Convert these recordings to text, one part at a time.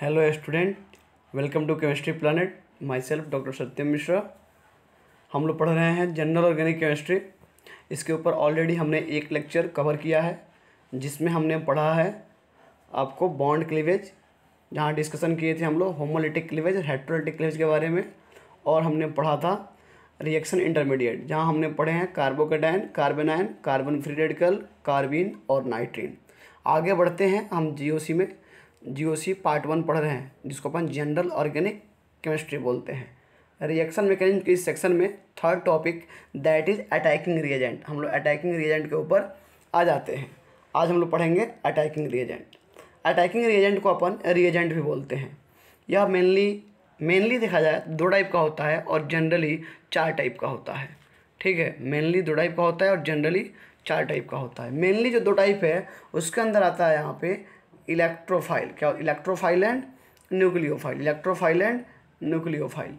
Hello student welcome to chemistry planet myself doctor Satyam Mishra हम लोग पढ़ रहे हैं जनरल ऑर्गेनिक केमिस्ट्री इसके ऊपर ऑलरेडी हमने एक लेक्चर कवर किया है जिसमें हमने पढ़ा है आपको बॉन्ड क्लीवेज जहाँ डिस्कशन किए थे हम लोग होमोलिटिक क्लीवेज और हेट्रोलिटिक क्लीवेज के बारे में और हमने पढ़ा था रिएक्शन इंटरमीडिएट जहाँ हमने पढ़े हैं carbocation carbanion carbon free radical carbene और नाइट्रीन आगे बढ़ते हैं हम जी में जीओसी पार्ट वन पढ़ रहे हैं जिसको अपन जनरल ऑर्गेनिक केमिस्ट्री बोलते हैं रिएक्शन मैकेनिज्म के इस सेक्शन में third topic that is attacking reagent हम लोग अटैकिंग रिएजेंट के ऊपर आ जाते हैं आज हम लोग पढ़ेंगे अटैकिंग रिएजेंट अटैकिंग रिएजेंट को अपन रिएजेंट भी बोलते हैं यह मेनली मेनली देखा जाए दो टाइप का होता है और जनरली चार टाइप का होता है ठीक है मेनली दो टाइप का होता है और जनरली चार टाइप का होता है मेनली जो दो टाइप है उसके अंदर आता है यहाँ पे इलेक्ट्रोफाइल क्या electrophile and nucleophile electrophile and nucleophile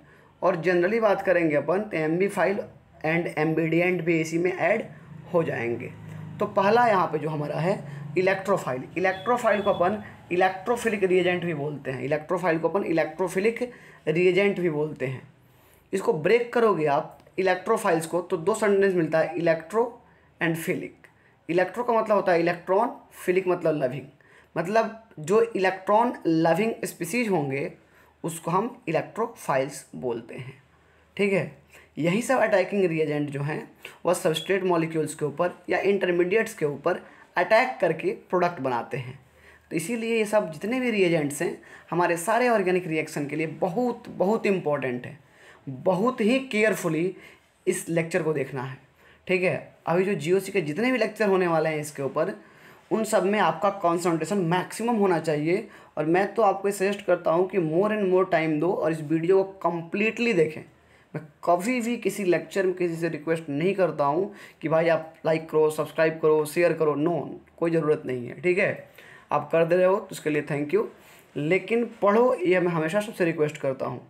और जनरली बात करेंगे अपन तो M B file and M B D and B A C में ऐड हो जाएंगे तो पहला यहाँ पे जो हमारा है इलेक्ट्रोफाइल इलेक्ट्रोफाइल को अपन इलेक्ट्रोफिलिक रिएजेंट भी बोलते हैं इलेक्ट्रोफाइल को अपन इलेक्ट्रोफिलिक रिएजेंट भी बोलते हैं इसको ब्रेक करोगे आप इलेक्ट्रोफाइल्स को तो दो सेंटेंस मिलता है इलेक्ट्रो एंड फिलिक इलेक्ट्रो का मतलब होता है इलेक्ट्रॉन फिलिक मतलब लविंग मतलब जो इलेक्ट्रॉन लविंग स्पीसीज होंगे उसको हम इलेक्ट्रोफाइल्स बोलते हैं ठीक है यही सब अटैकिंग रिएजेंट जो हैं वह सबस्ट्रेट मॉलिक्यूल्स के ऊपर या इंटरमीडिएट्स के ऊपर अटैक करके प्रोडक्ट बनाते हैं तो इसीलिए ये सब जितने भी रिएजेंट्स हैं हमारे सारे ऑर्गेनिक रिएक्शन के लिए बहुत बहुत इम्पॉर्टेंट है बहुत ही केयरफुली इस लेक्चर को देखना है ठीक है अभी जो जी के जितने भी लेक्चर होने वाले हैं इसके ऊपर उन सब में आपका कॉन्सनट्रेशन मैक्सिमम होना चाहिए और मैं तो आपको सजेस्ट करता हूँ कि मोर एंड मोर टाइम दो और इस वीडियो को कम्प्लीटली देखें मैं कभी भी किसी लेक्चर में किसी से रिक्वेस्ट नहीं करता हूँ कि भाई आप लाइक करो सब्सक्राइब करो शेयर करो नो कोई ज़रूरत नहीं है ठीक है आप कर दे रहे हो तो उसके लिए थैंक यू लेकिन पढ़ो ये मैं हमेशा सबसे रिक्वेस्ट करता हूँ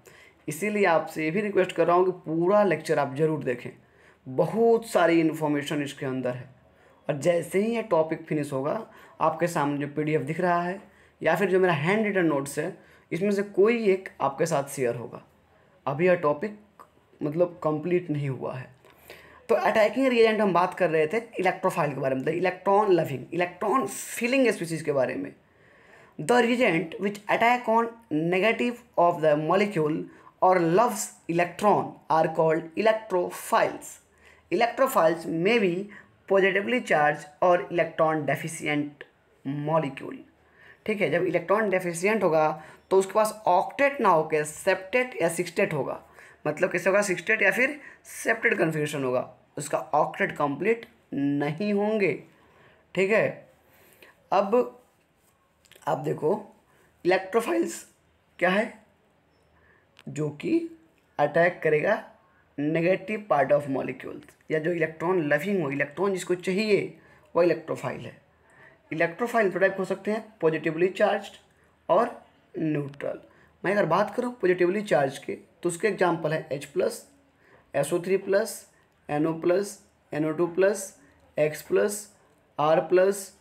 इसीलिए आपसे ये भी रिक्वेस्ट कर रहा हूँ कि पूरा लेक्चर आप ज़रूर देखें बहुत सारी इन्फॉर्मेशन इसके अंदर है और जैसे ही ये टॉपिक फिनिश होगा आपके सामने जो पीडीएफ दिख रहा है या फिर जो मेरा हैंड रिटन नोट्स है इसमें से कोई एक आपके साथ शेयर होगा अभी यह टॉपिक मतलब कंप्लीट नहीं हुआ है तो अटैकिंग रिएजेंट हम बात कर रहे थे इलेक्ट्रोफाइल के बारे में the electron loving electron feeling species के बारे में the reagent which attack on negative of the molecule और loves electron are called electrophiles electrophiles may be positively charge और इलेक्ट्रॉन डेफिशिएंट मॉलिक्यूल ठीक है जब इलेक्ट्रॉन डेफिशिएंट होगा तो उसके पास ऑक्टेट ना होकर सेप्टेट या सिक्सटेट होगा मतलब किसी होगा सिक्सटेट या फिर सेप्टेट कन्फ्यूजन होगा उसका ऑक्टेट कंप्लीट नहीं होंगे ठीक है अब आप देखो इलेक्ट्रोफाइल्स क्या है जो कि अटैक करेगा नेगेटिव पार्ट ऑफ मॉलिक्यूल्स या जो इलेक्ट्रॉन लविंग हो इलेक्ट्रॉन जिसको चाहिए वह इलेक्ट्रोफाइल है इलेक्ट्रोफाइल दो टाइप हो सकते हैं पॉजिटिवली चार्ज और न्यूट्रल मैं अगर बात करूँ पॉजिटिवली चार्ज के तो उसके एग्जाम्पल है H plus S O three plus N O plus N O two plus X plus R plus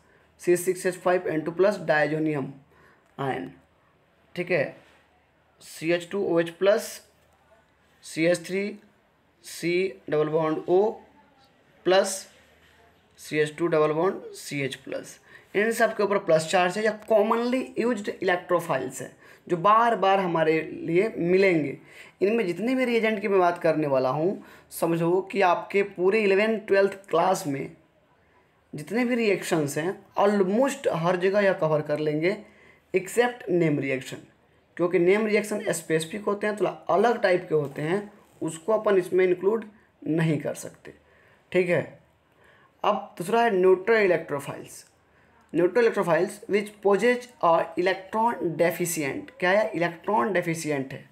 C six H five N two plus diazonium ion ठीक है C H two O H plus C H three C double bond O plus C H two double bond C H plus इन सब के ऊपर plus charge है या commonly use electrophiles है जो बार बार हमारे लिए मिलेंगे इनमें जितने भी रिएजेंट की मैं बात करने वाला हूँ समझो कि आपके पूरे इलेवेंथ ट्वेल्थ क्लास में जितने भी रिएक्शंस हैं ऑलमोस्ट हर जगह यह कवर कर लेंगे एक्सेप्ट नेम रिएक्शन क्योंकि नेम रिएक्शन स्पेसिफिक होते हैं थोड़ा तो अलग टाइप के होते हैं उसको अपन इसमें इंक्लूड नहीं कर सकते ठीक है अब दूसरा है neutral electrophiles neutral electrophiles which possess और इलेक्ट्रॉन डेफिशियंट क्या है इलेक्ट्रॉन डेफिशियंट है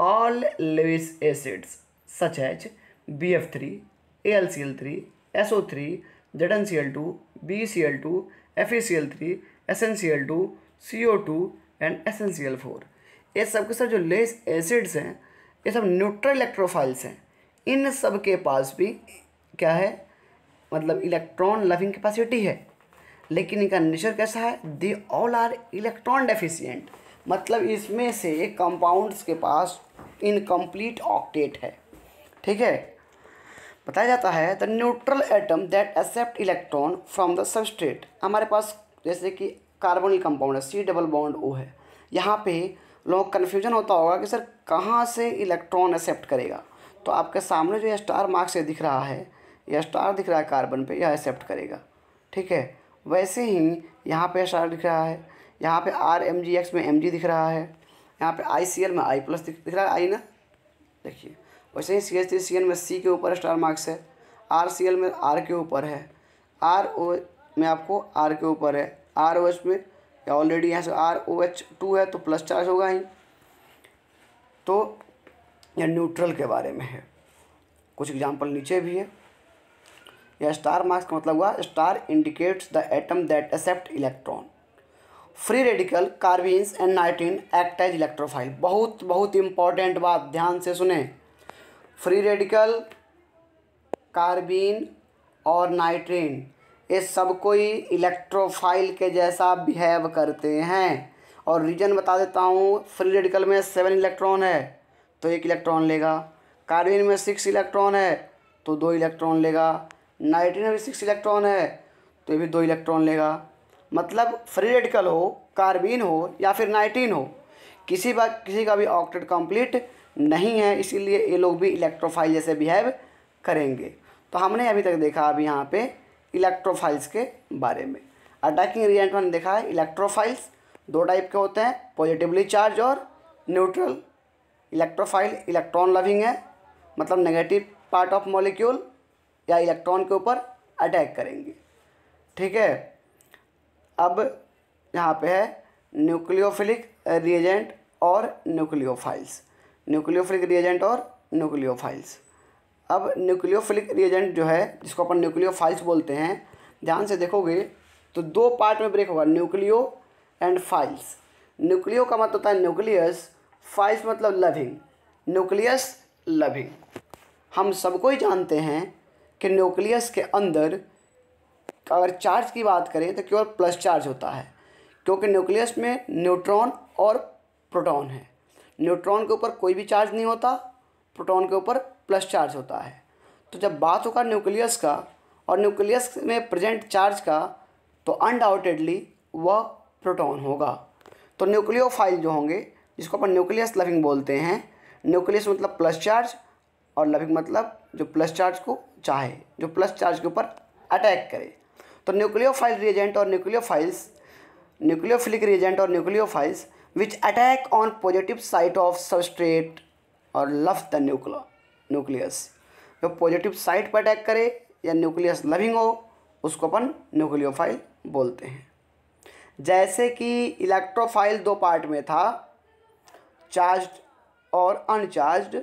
all Lewis acids such H B F three A L C L three S O three Z N C L two B C L two F A C L three S N C L two C O two and S N C L four ये सब के सब जो less acids हैं ये सब neutral electrophiles हैं इन सब के पास भी क्या है मतलब इलेक्ट्रॉन लविंग कैपेसिटी है लेकिन इनका नेचर कैसा है they all are electron deficient मतलब इसमें से कंपाउंड्स के पास इनकम्प्लीट ऑक्टेट है ठीक है बताया जाता है the neutral atom that accept electron from the substrate हमारे पास जैसे कि कार्बोनिक कंपाउंड है सी डबल बॉन्ड ओ है यहाँ पे लोगों का कन्फ्यूजन होता होगा कि सर कहाँ से इलेक्ट्रॉन एक्सेप्ट करेगा तो आपके सामने जो स्टार मार्क से दिख रहा है यह स्टार दिख रहा है कार्बन पे यह एक्सेप्ट करेगा ठीक है वैसे ही यहाँ पे स्टार दिख रहा है यहाँ पे आर एम जी एक्स में एम जी दिख रहा है यहाँ पे आई सी एल में आई प्लस दिख रहा है आई ना देखिए वैसे ही C H three C N में सी के ऊपर स्टार मार्क्स है आर सी एल में आर के ऊपर है आर ओ में आपको आर के ऊपर है आर ओ एच में या ऑलरेडी यहाँ से आर ओ एच टू है तो प्लस चार्ज होगा ही तो यह न्यूट्रल के बारे में है कुछ एग्जाम्पल नीचे भी है या स्टार मार्क्स का मतलब हुआ star indicates the atom that accept electron free radical carbenes and nitrene act as electrophile बहुत बहुत इंपॉर्टेंट बात ध्यान से सुने फ्री रेडिकल कार्बिन और नाइट्रीन ये सब कोई इलेक्ट्रोफाइल के जैसा बिहेव करते हैं और रीजन बता देता हूँ फ्री रेडिकल में सेवन इलेक्ट्रॉन है तो एक इलेक्ट्रॉन लेगा कार्बिन में सिक्स इलेक्ट्रॉन है तो दो इलेक्ट्रॉन लेगा नाइट्रीन में भी सिक्स इलेक्ट्रॉन है तो ये भी दो इलेक्ट्रॉन लेगा मतलब फ्री रेडिकल हो कार्बिन हो या फिर नाइट्रीन हो किसी बात किसी का भी ऑक्टेट कंप्लीट नहीं है इसीलिए ये लोग भी इलेक्ट्रोफाइल जैसे बिहेव करेंगे तो हमने अभी तक देखा अभी यहाँ पे इलेक्ट्रोफाइल्स के बारे में अटैकिंग रिएंट मैंने देखा है इलेक्ट्रोफाइल्स दो टाइप के होते हैं पॉजिटिवली चार्ज और न्यूट्रल इलेक्ट्रोफाइल इलेक्ट्रॉन लविंग है मतलब नेगेटिव पार्ट ऑफ मॉलिक्यूल या इलेक्ट्रॉन के ऊपर अटैक करेंगे ठीक है अब यहाँ पे है न्यूक्लियोफिलिक रिएजेंट और न्यूक्लियोफाइल्स न्यूक्लियोफिलिक रिएजेंट और न्यूक्लियोफाइल्स अब न्यूक्लियोफिलिक रिएजेंट जो है जिसको अपन न्यूक्लियोफाइल्स बोलते हैं ध्यान से देखोगे तो दो पार्ट में ब्रेक होगा न्यूक्लियो एंड फाइल्स न्यूक्लियो का मतलब होता है न्यूक्लियस फाइल्स मतलब लविंग न्यूक्लियस लविंग हम सबको ही जानते हैं कि न्यूक्लियस के अंदर अगर चार्ज की बात करें तो केवल प्लस चार्ज होता है क्योंकि न्यूक्लियस में न्यूट्रॉन और प्रोटॉन है न्यूट्रॉन के ऊपर कोई भी चार्ज नहीं होता प्रोटॉन के ऊपर प्लस चार्ज होता है तो जब बात होगा न्यूक्लियस का और न्यूक्लियस में प्रेजेंट चार्ज का तो अनडाउटेडली वह प्रोटॉन होगा तो न्यूक्लियोफाइल जो होंगे जिसको अपन न्यूक्लियस लविंग बोलते हैं न्यूक्लियस मतलब प्लस चार्ज और लविंग मतलब जो प्लस चार्ज को चाहे जो प्लस चार्ज के ऊपर अटैक करे तो न्यूक्लियोफाइल रिएजेंट और न्यूक्लियोफाइल्स न्यूक्लियोफिलिक रिएजेंट और nucleophiles which attack on positive site of substrate और लव द nucleus. न्यूक्लियस जो पॉजिटिव साइट पर अटैक करे या न्यूक्लियस लविंग हो उसको अपन न्यूक्लियोफाइल बोलते हैं जैसे कि इलेक्ट्रोफाइल दो पार्ट में था चार्ज और अनचार्ज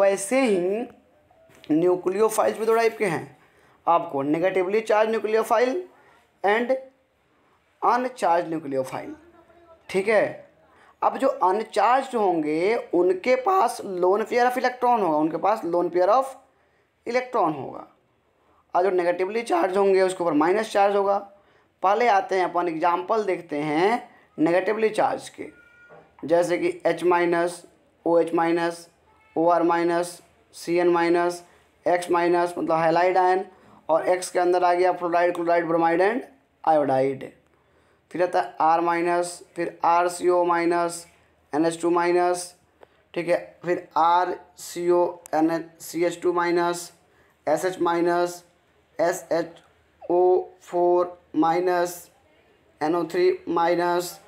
वैसे ही न्यूक्लियोफाइल्स भी दो टाइप के हैं आपको negatively charge nucleophile and uncharge nucleophile ठीक है अब जो अनचार्ज होंगे उनके पास लोन पेयर ऑफ इलेक्ट्रॉन होगा उनके पास लोन पेयर ऑफ इलेक्ट्रॉन होगा और जो नेगेटिवली चार्ज होंगे उसके ऊपर माइनस चार्ज होगा पहले आते हैं अपन एग्जाम्पल देखते हैं नेगेटिवली चार्ज के जैसे कि H minus O H minus O R minus C N minus X minus मतलब हेलाइड आयन और एक्स के अंदर आ गया fluoride chloride bromide and iodide फिर आता है आर माइनस फिर R C O minus N H two minus ठीक है फिर R C O N H C H two minus S H minus S H O four minus N O three minus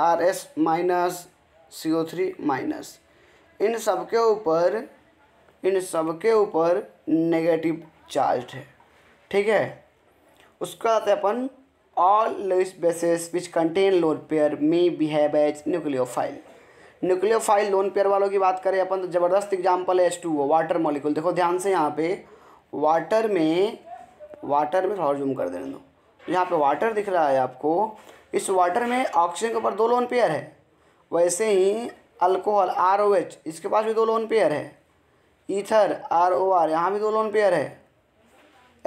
R S minus C O three minus इन सब के ऊपर इन सब के ऊपर नेगेटिव चार्ज है ठीक है उसका आते अपन all Lewis bases which contain lone pair may behave as nucleophile nucleophile lone pair वालों की बात करें अपन तो ज़बरदस्त एग्जाम्पल है एस टू वाटर मॉलिक्यूल देखो ध्यान से यहाँ पे वाटर में वाटर में थोड़ा जूम कर देने दो यहाँ पे वाटर दिख रहा है आपको इस वाटर में ऑक्सीजन के ऊपर दो लोन पेयर है वैसे ही अल्कोहल आर ओ एच इसके पास भी दो लोन पेयर है ईथर आर ओ आर यहाँ भी दो लोन पेयर है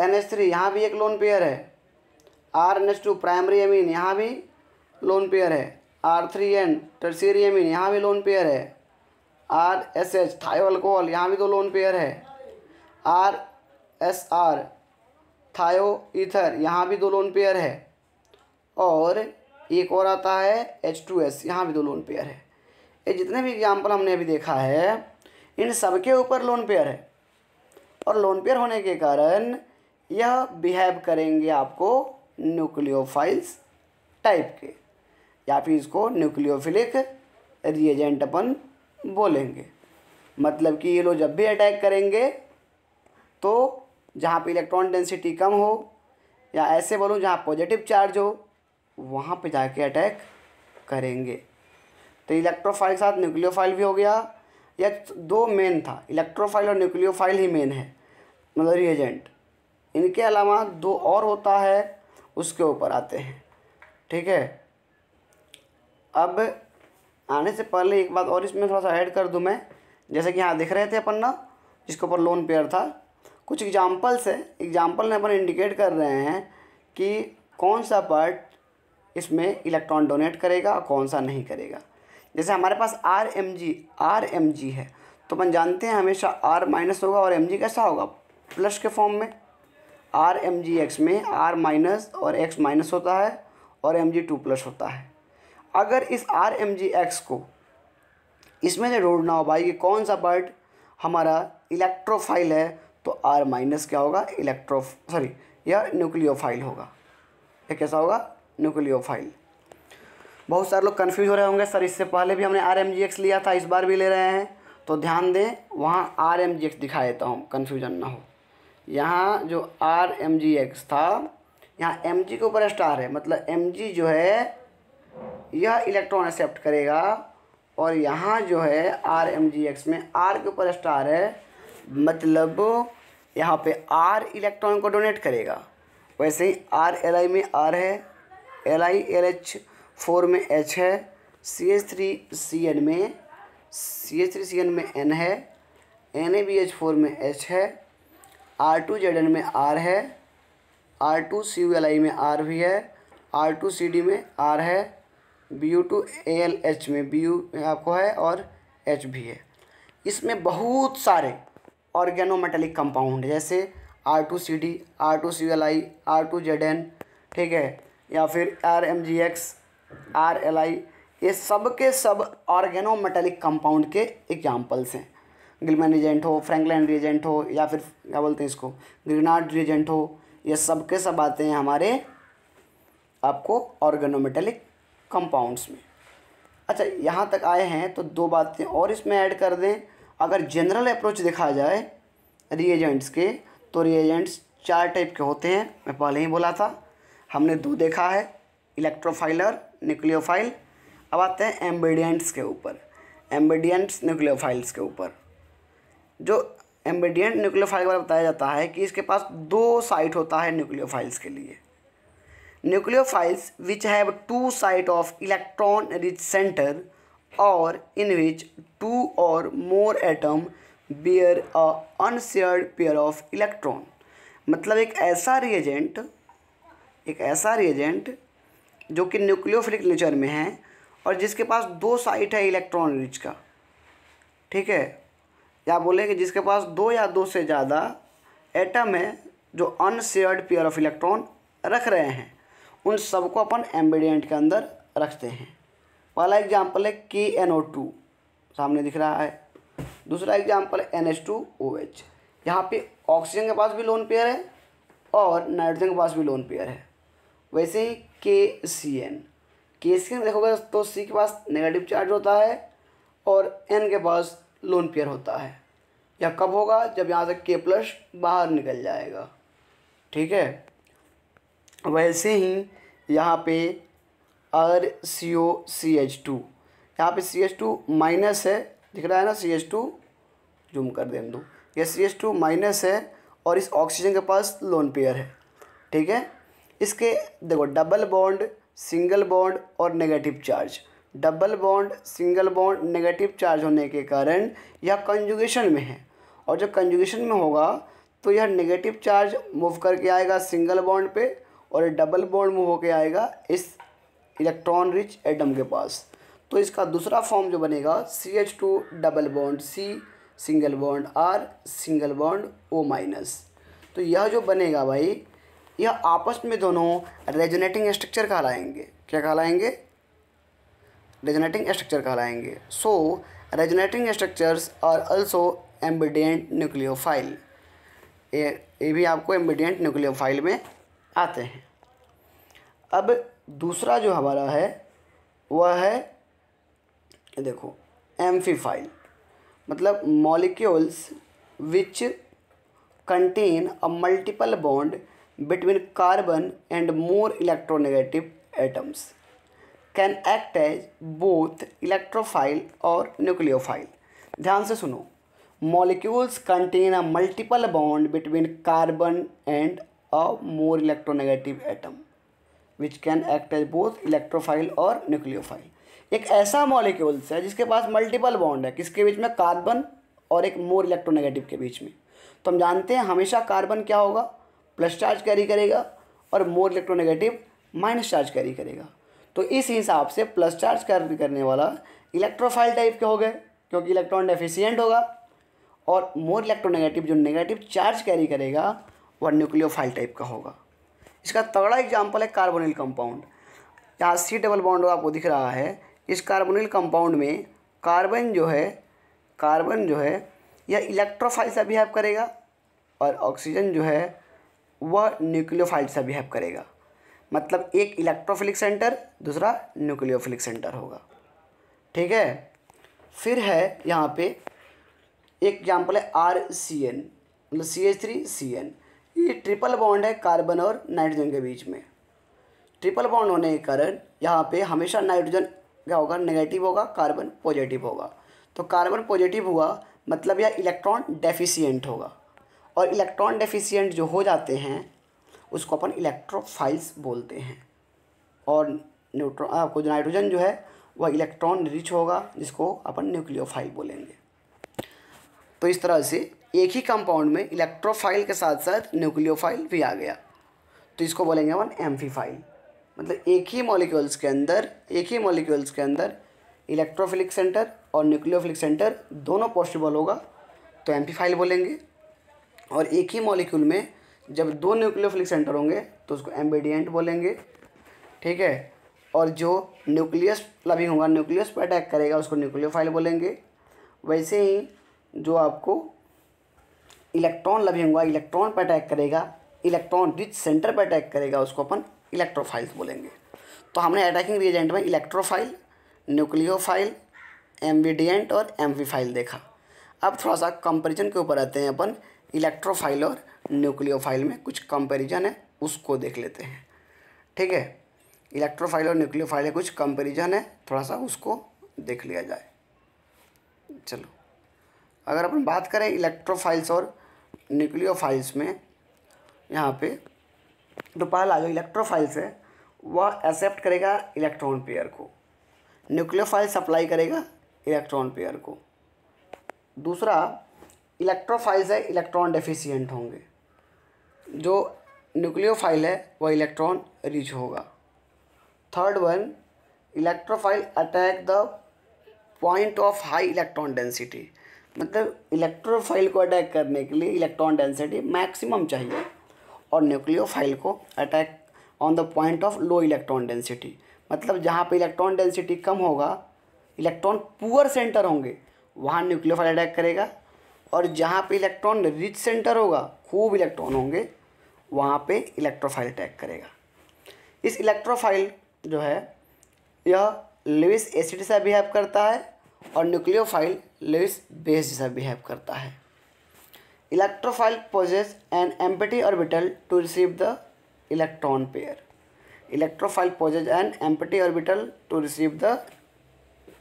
एन एच थ्री यहाँ भी एक लोन पेयर है R N S two primary amine यहाँ भी लोन पेयर है R three N tertiary amine यहाँ भी लोन पेयर है R S H thio alcohol यहाँ भी दो लोन पेयर है आर एस आर थायो ईथर यहाँ भी दो लोन पेयर है और एक और आता है एच टू एस यहाँ भी दो लोन पेयर है ये जितने भी एग्जाम्पल हमने अभी देखा है इन सब के ऊपर लोन पेयर है और लोन पेयर होने के कारण यह बिहेव करेंगे आपको न्यूक्लियोफाइल्स टाइप के या फिर इसको न्यूक्लियोफिलिक रिएजेंट अपन बोलेंगे मतलब कि ये लोग जब भी अटैक करेंगे तो जहाँ पे इलेक्ट्रॉन डेंसिटी कम हो या ऐसे बोलूँ जहाँ पॉजिटिव चार्ज हो वहाँ पे जाके अटैक करेंगे तो इलेक्ट्रोफाइल के साथ न्यूक्लियोफाइल भी हो गया या दो मेन था इलेक्ट्रोफाइल और न्यूक्लियोफाइल ही मेन है मतलब रिएजेंट इनके अलावा दो और होता है उसके ऊपर आते हैं ठीक है अब आने से पहले एक बात और इसमें थोड़ा सा ऐड कर दूँ मैं जैसे कि यहाँ देख रहे थे अपन ना जिसके ऊपर लोन पेयर था कुछ एग्जाम्पल्स है एग्जाम्पल में अपन इंडिकेट कर रहे हैं कि कौन सा पार्ट इसमें इलेक्ट्रॉन डोनेट करेगा और कौन सा नहीं करेगा जैसे हमारे पास R M G R M G है तो अपन जानते हैं हमेशा आर माइनस होगा और एम जी कैसा होगा प्लस के फॉर्म में आर एम जी एक्स में आर माइनस और एक्स माइनस होता है और एम जी टू प्लस होता है अगर इस आर एम जी एक्स को इसमें से ढूंढना हो भाई कि कौन सा पार्ट हमारा इलेक्ट्रोफाइल है तो आर माइनस क्या होगा इलेक्ट्रो सॉरी या न्यूक्लियोफाइल होगा ये कैसा होगा न्यूक्लियोफाइल बहुत सारे लोग कन्फ्यूज हो रहे होंगे सर इससे पहले भी हमने आर एम जी एक्स लिया था इस बार भी ले रहे हैं तो ध्यान दें वहाँ आर एम जी एक्स दिखा देता हूँ कन्फ्यूजन ना हो यहाँ जो आर एम जी एक्स था यहाँ एम जी के ऊपर स्टार है मतलब एम जी जो है यह इलेक्ट्रॉन एक्सेप्ट करेगा और यहाँ जो है आर एम जी एक्स में आर के ऊपर स्टार है मतलब यहाँ पे आर इलेक्ट्रॉन को डोनेट करेगा वैसे ही आर एल आई में आर है L I L H four में एच है C H three C N में C H three C N में एन है N A B H four में एच है आर टू जेड एन में आर है R two C U L I में आर भी है आर टू सी डी में आर है B U two A L H में बी यू आपको है और एच भी है इसमें बहुत सारे ऑर्गेनोमेटेलिक कंपाउंड जैसे R two C D R two C L I R two Z N ठीक है या फिर R M G X R L I ये सब के सब ऑर्गेनोमेटेलिक कंपाउंड के एग्जाम्पल्स हैं गिलमैन रिजेंट हो फ्रैंकलैन रिजेंट हो या फिर क्या बोलते हैं इसको ग्रीनार्ड रिजेंट हो ये सब के सब आते हैं हमारे आपको ऑर्गेनोमेटेलिक कंपाउंड्स में अच्छा यहाँ तक आए हैं तो दो बातें और इसमें ऐड कर दें अगर जनरल अप्रोच देखा जाए रिएजेंट्स के तो रिएजेंट्स चार टाइप के होते हैं मैं पहले ही बोला था हमने दो देखा है इलेक्ट्रोफाइलर न्यूक्लियोफाइल अब आते हैं एम्बेडियंट्स के ऊपर एम्बेडियंट्स न्यूक्लियोफाइल्स के ऊपर जो एम्बेडियंट न्यूक्लियोफाइल के बारे में बताया जाता है कि इसके पास दो साइट होता है न्यूक्लियोफाइल्स के लिए nucleophiles which have to site of electron rich centre और in which two or more atom bear a unshared pair of electron मतलब एक ऐसा रिएजेंट एक ऐसा रिएजेंट जो कि न्यूक्लियोफिलिक नेचर में है और जिसके पास दो साइट है इलेक्ट्रॉन रिच का ठीक है या बोले कि जिसके पास दो या दो से ज़्यादा एटम है जो अनशेयर्ड पेयर ऑफ इलेक्ट्रॉन रख रहे हैं उन सबको अपन एम्बेडियंट के अंदर रखते हैं पहला एग्जाम्पल है के एन ओ टू सामने दिख रहा है दूसरा एग्जाम्पल है N H two O H यहाँ पे ऑक्सीजन के पास भी लोन पेयर है और नाइट्रोजन के पास भी लोन पेयर है वैसे ही के सी एन के सी एन देखोगे तो सी के पास नेगेटिव चार्ज होता है और एन के पास लोन पेयर होता है यह कब होगा जब यहाँ से के प्लस बाहर निकल जाएगा ठीक है वैसे ही यहाँ पे R C O C H two यहाँ पर सी एच टू माइनस है दिख रहा है ना सी एच टू जूम कर दे दो ये सी एच टू माइनस है और इस ऑक्सीजन के पास लोन पेयर है ठीक है इसके देखो डबल बॉन्ड सिंगल बॉन्ड और negative charge double bond single bond negative charge होने के कारण यह कंजुगेशन में है और जब कंजुगेशन में होगा तो यह नेगेटिव चार्ज मूव करके आएगा सिंगल बॉन्ड पे और डबल बॉन्ड मूव होकर आएगा इस इलेक्ट्रॉन रिच एटम के पास तो इसका दूसरा फॉर्म जो बनेगा C H two double bond C single bond R single bond O minus तो यह जो बनेगा भाई यह आपस में दोनों रेजोनेटिंग स्ट्रक्चर कहलाएंगे क्या कहलाएंगे रेजोनेटिंग स्ट्रक्चर कहलाएंगे so resonating structures are also ambident nucleophile ये ये भी आपको एम्बिडेंट न्यूक्लियोफाइल में आते हैं अब दूसरा जो हमारा है वह है देखो एम्फीफाइल मतलब molecules which contain a multiple bond between carbon and more electronegative atoms can act as both electrophile और न्यूक्लियोफाइल ध्यान से सुनो molecules contain a multiple bond between carbon and a more electronegative atom which can act as both electrophile और nucleophile एक ऐसा molecules है जिसके पास multiple bond है किसके बीच में कार्बन और एक मोर इलेक्ट्रोनेगेटिव के बीच में तो हम जानते हैं हमेशा कार्बन क्या होगा प्लस चार्ज कैरी करेगा और more electronegative minus charge carry करेगा तो इस हिसाब से प्लस चार्ज करने वाला इलेक्ट्रोफाइल टाइप के हो गए क्योंकि इलेक्ट्रॉन डेफिशियंट होगा और मोर इलेक्ट्रोनेगेटिव जो नेगेटिव चार्ज कैरी करेगा वह न्यूक्लियोफाइल टाइप का होगा इसका तगड़ा एग्जाम्पल है कार्बोनिल कंपाउंड यहाँ सी डबल बॉन्ड आपको दिख रहा है इस कार्बोनिल कंपाउंड में कार्बन जो है कार्बन जो है यह इलेक्ट्रोफाइल सा बिहेव करेगा और ऑक्सीजन जो है वह न्यूक्लियोफाइल सा बिहेव करेगा मतलब एक इलेक्ट्रोफिलिक सेंटर दूसरा न्यूक्लियोफिलिक सेंटर होगा ठीक है फिर है यहाँ पे एक एग्जाम्पल है आर सी एन मतलब C H three C N ये ट्रिपल बॉन्ड है कार्बन और नाइट्रोजन के बीच में ट्रिपल बॉन्ड होने के कारण यहाँ पे हमेशा नाइट्रोजन क्या होगा नेगेटिव होगा कार्बन पॉजिटिव होगा तो कार्बन पॉजिटिव हुआ मतलब यह इलेक्ट्रॉन डेफिशिएंट होगा और इलेक्ट्रॉन डेफिशिएंट जो हो जाते हैं उसको अपन इलेक्ट्रोफाइल्स बोलते हैं और न्यूट्रॉन आपको जो नाइट्रोजन जो है वह इलेक्ट्रॉन रिच होगा जिसको अपन न्यूक्लियोफाइल बोलेंगे तो इस तरह से एक ही कंपाउंड में इलेक्ट्रोफाइल के साथ साथ न्यूक्लियोफाइल भी आ गया तो इसको बोलेंगे अपन एम्फीफाइल मतलब एक ही मॉलिक्यूल्स के अंदर एक ही मॉलिक्यूल्स के अंदर इलेक्ट्रोफिलिक सेंटर और न्यूक्लियोफिलिक सेंटर दोनों पॉसिबल होगा तो एम्फीफाइल बोलेंगे और एक ही मॉलिक्यूल में जब दो न्यूक्लियोफिलिक सेंटर होंगे तो उसको एम्बेडियंट बोलेंगे ठीक है और जो न्यूक्लियस लविंग होगा न्यूक्लियस पर अटैक करेगा उसको न्यूक्लियोफाइल बोलेंगे वैसे ही जो आपको इलेक्ट्रॉन लविंग होगा इलेक्ट्रॉन पर अटैक करेगा इलेक्ट्रॉन रिच सेंटर पर अटैक करेगा उसको अपन इलेक्ट्रोफाइल्स बोलेंगे तो हमने अटैकिंग रिएजेंट में इलेक्ट्रोफाइल न्यूक्लियोफाइल एम्बिडियंट और एम्फीफाइल देखा अब थोड़ा सा कंपेरिजन के ऊपर आते हैं अपन इलेक्ट्रोफाइल और न्यूक्लियोफाइल में कुछ कंपैरिजन है उसको देख लेते हैं ठीक है इलेक्ट्रोफाइल और न्यूक्लियोफाइल में कुछ कंपैरिजन है थोड़ा सा उसको देख लिया जाए चलो अगर अपन बात करें इलेक्ट्रोफाइल्स और न्यूक्लियोफाइल्स में यहाँ पे तो पहला जो इलेक्ट्रोफाइल्स है वह एक्सेप्ट करेगा इलेक्ट्रॉन पेयर को न्यूक्लियोफाइल सप्लाई करेगा इलेक्ट्रॉन पेयर को दूसरा इलेक्ट्रोफाइल्स है इलेक्ट्रॉन डेफिशिएंट होंगे जो न्यूक्लियोफाइल है वह इलेक्ट्रॉन रिच होगा third one electrophile attack the point of high electron density मतलब इलेक्ट्रोफाइल को अटैक करने के लिए इलेक्ट्रॉन डेंसिटी मैक्सिमम चाहिए और न्यूक्लियोफाइल को attack on the point of low electron density मतलब जहाँ पे इलेक्ट्रॉन डेंसिटी कम होगा इलेक्ट्रॉन पुअर सेंटर होंगे वहाँ न्यूक्लियोफाइल अटैक करेगा और जहाँ पे इलेक्ट्रॉन रिच सेंटर होगा खूब इलेक्ट्रॉन होंगे वहाँ पे इलेक्ट्रोफाइल टैग करेगा इस इलेक्ट्रोफाइल जो है यह लेविस एसिड से बिहेव करता है और न्यूक्लियोफाइल लेविस बेस जैसा बिहेव करता है electrophile possess an empty orbital to receive the electron pair electrophile possess an empty orbital to receive the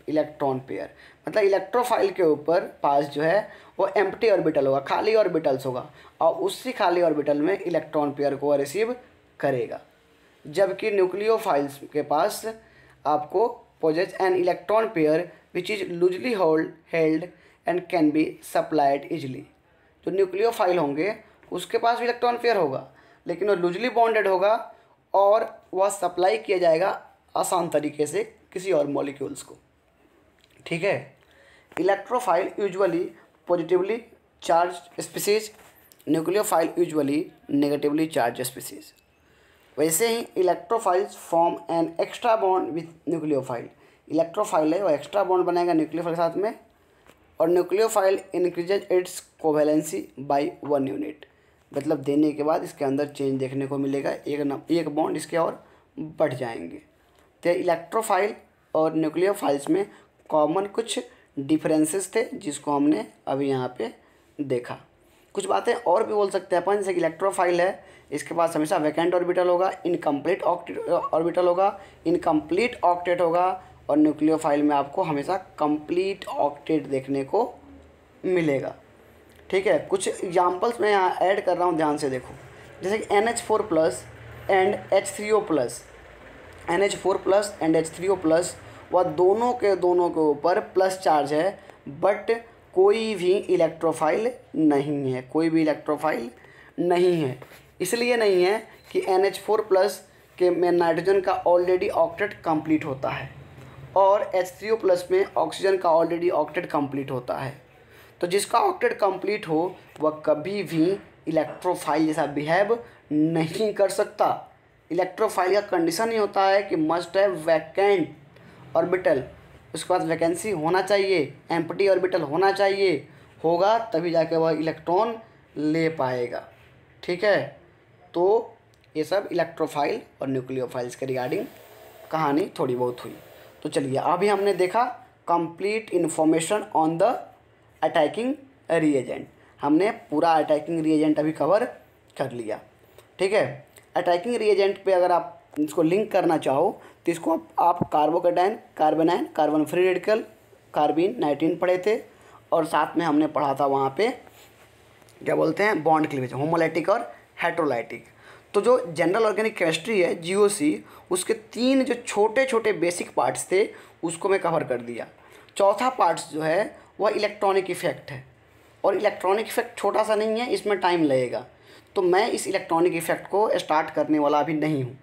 electron pair electrophile इलेक्ट्रोफाइल के ऊपर पास जो है वो एम्प्टी ऑर्बिटल होगा खाली ऑर्बिटल्स होगा और उसी खाली ऑर्बिटल में इलेक्ट्रॉन पेयर को रिसीव करेगा जबकि फाइल्स के पास आपको possess an electron pair which is loosely hold held and can be supplied easily जो फाइल होंगे उसके पास भी इलेक्ट्रॉन पेयर होगा लेकिन वो लूजली बॉन्डेड होगा और वह सप्लाई किया जाएगा आसान तरीके से किसी और मॉलिक्यूल्स को ठीक है electrophile usually charge species nucleophile usually negatively charge species वैसे ही electrophiles form an extra bond with nucleophile electrophile है वो एक्स्ट्रा बॉन्ड बनाएगा न्यूक्लियोफाइल के साथ में और nucleophile increases its covalency by one unit मतलब देने के बाद इसके अंदर चेंज देखने को मिलेगा एक न, एक बॉन्ड इसके और बढ़ जाएंगे तो इलेक्ट्रोफाइल और न्यूक्लियोफाइल्स में कॉमन कुछ डिफरेंसेस थे जिसको हमने अभी यहाँ पे देखा कुछ बातें और भी बोल सकते हैं अपन जैसे कि इलेक्ट्रोफाइल है इसके पास हमेशा वैकेंट ऑर्बिटल होगा इनकम्प्लीट ऑर्बिटल होगा इनकम्प्लीट ऑक्टेट होगा और न्यूक्लियोफाइल में आपको हमेशा कम्प्लीट ऑक्टेट देखने को मिलेगा ठीक है कुछ एग्जाम्पल्स मैं यहाँ ऐड कर रहा हूँ ध्यान से देखो जैसे कि N H four plus and H three O plus N H four plus and H three O plus वह दोनों के दोनों के ऊपर प्लस चार्ज है बट कोई भी इलेक्ट्रोफाइल नहीं है कोई भी इलेक्ट्रोफाइल नहीं है इसलिए नहीं है कि एन एच फोर प्लस के में नाइट्रोजन का ऑलरेडी ऑक्टेट कंप्लीट होता है और एच थ्री ओ प्लस में ऑक्सीजन का ऑलरेडी ऑक्टेट कंप्लीट होता है तो जिसका ऑक्टेट कंप्लीट हो वह कभी भी इलेक्ट्रोफाइल जैसा बिहेव नहीं कर सकता इलेक्ट्रोफाइल का कंडीशन ही होता है कि मस्ट है वैकेंट ऑर्बिटल उसके बाद वैकेंसी होना चाहिए एम्पटी ऑर्बिटल होना चाहिए होगा तभी जाके वह इलेक्ट्रॉन ले पाएगा ठीक है तो ये सब इलेक्ट्रोफाइल और न्यूक्लियोफाइल्स के रिगार्डिंग कहानी थोड़ी बहुत हुई तो चलिए अभी हमने देखा complete information on the attacking reagent हमने पूरा अटैकिंग रिएजेंट अभी कवर कर लिया ठीक है अटैकिंग रिएजेंट पे अगर आप इसको लिंक करना चाहो तो इसको आप, आप carbocation carbanion carbon free radical carbene nitrene पढ़े थे और साथ में हमने पढ़ा था वहाँ पे क्या बोलते हैं बॉन्ड क्लीवेज होमोलाइटिक और हेट्रोलाइटिक तो जो जनरल ऑर्गेनिक केमिस्ट्री है जीओसी उसके तीन जो छोटे छोटे बेसिक पार्ट्स थे उसको मैं कवर कर दिया चौथा पार्ट्स जो है वह इलेक्ट्रॉनिक इफेक्ट है और इलेक्ट्रॉनिक इफेक्ट छोटा सा नहीं है इसमें टाइम लगेगा तो मैं इस इलेक्ट्रॉनिक इफेक्ट को स्टार्ट करने वाला अभी नहीं हूँ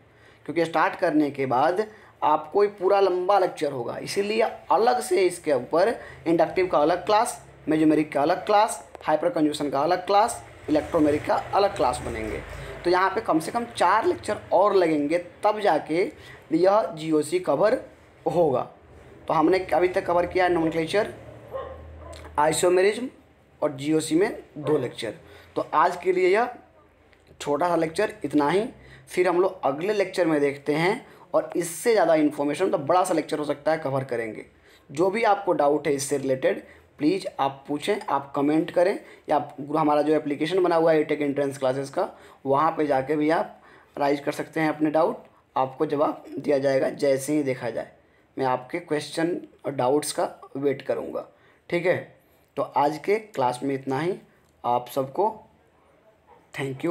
क्योंकि स्टार्ट करने के बाद आपको ये पूरा लंबा लेक्चर होगा इसीलिए अलग से इसके ऊपर इंडक्टिव का अलग क्लास मेजोमेरिक का अलग क्लास हाइपर कंजूशन का अलग क्लास इलेक्ट्रोमेरिक का अलग क्लास बनेंगे तो यहाँ पे कम से कम चार लेक्चर और लगेंगे तब जाके यह सी कवर होगा तो हमने अभी तक कवर किया है नॉमक्लेचर आइसोमेरिज्म और सी में दो लेक्चर तो आज के लिए यह छोटा सा लेक्चर इतना ही फिर हम लोग अगले लेक्चर में देखते हैं और इससे ज़्यादा इन्फॉर्मेशन तो बड़ा सा लेक्चर हो सकता है कवर करेंगे जो भी आपको डाउट है इससे रिलेटेड प्लीज़ आप पूछें आप कमेंट करें या हमारा जो एप्लीकेशन बना हुआ है टेक एंट्रेंस क्लासेस का वहाँ पे जाके भी आप राइज कर सकते हैं अपने डाउट आपको जवाब दिया जाएगा जैसे ही देखा जाए मैं आपके क्वेश्चन और डाउट्स का वेट करूँगा ठीक है तो आज के क्लास में इतना ही आप सबको थैंक यू